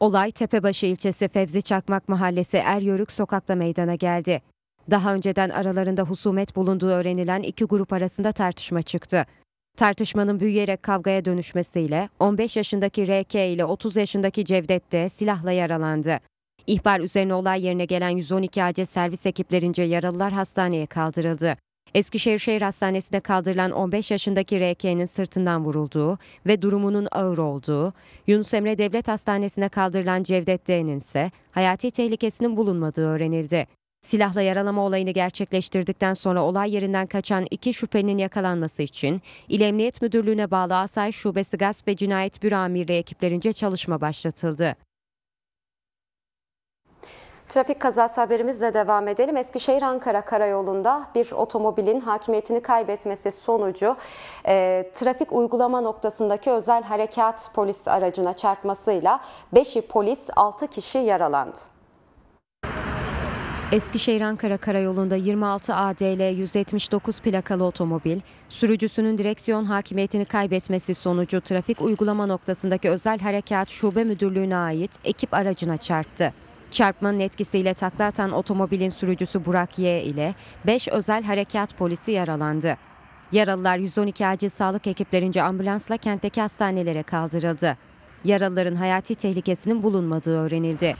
Olay Tepebaşı ilçesi Fevzi Çakmak Mahallesi Eryörük sokakta meydana geldi. Daha önceden aralarında husumet bulunduğu öğrenilen iki grup arasında tartışma çıktı. Tartışmanın büyüyerek kavgaya dönüşmesiyle 15 yaşındaki RK ile 30 yaşındaki Cevdet de silahla yaralandı. İhbar üzerine olay yerine gelen 112 acil servis ekiplerince yaralılar hastaneye kaldırıldı. Eskişehir Şehir Hastanesi'nde kaldırılan 15 yaşındaki RK'nin sırtından vurulduğu ve durumunun ağır olduğu, Yunus Emre Devlet Hastanesi'ne kaldırılan Cevdet D'nin ise hayati tehlikesinin bulunmadığı öğrenildi. Silahla yaralama olayını gerçekleştirdikten sonra olay yerinden kaçan iki şüphelinin yakalanması için İl Emniyet Müdürlüğü'ne bağlı Asay Şubesi Gasp ve Cinayet Büro Amirliği ekiplerince çalışma başlatıldı. Trafik kazası haberimizle devam edelim. Eskişehir-Ankara karayolunda bir otomobilin hakimiyetini kaybetmesi sonucu e, trafik uygulama noktasındaki özel harekat polis aracına çarpmasıyla 5'i polis 6 kişi yaralandı. Eskişehir-Ankara karayolunda 26 ADL 179 plakalı otomobil, sürücüsünün direksiyon hakimiyetini kaybetmesi sonucu trafik uygulama noktasındaki özel harekat şube müdürlüğüne ait ekip aracına çarptı. Çarpmanın etkisiyle takla atan otomobilin sürücüsü Burak Y ile 5 özel harekat polisi yaralandı. Yaralılar 112 acil sağlık ekiplerince ambulansla kentteki hastanelere kaldırıldı. Yaralıların hayati tehlikesinin bulunmadığı öğrenildi.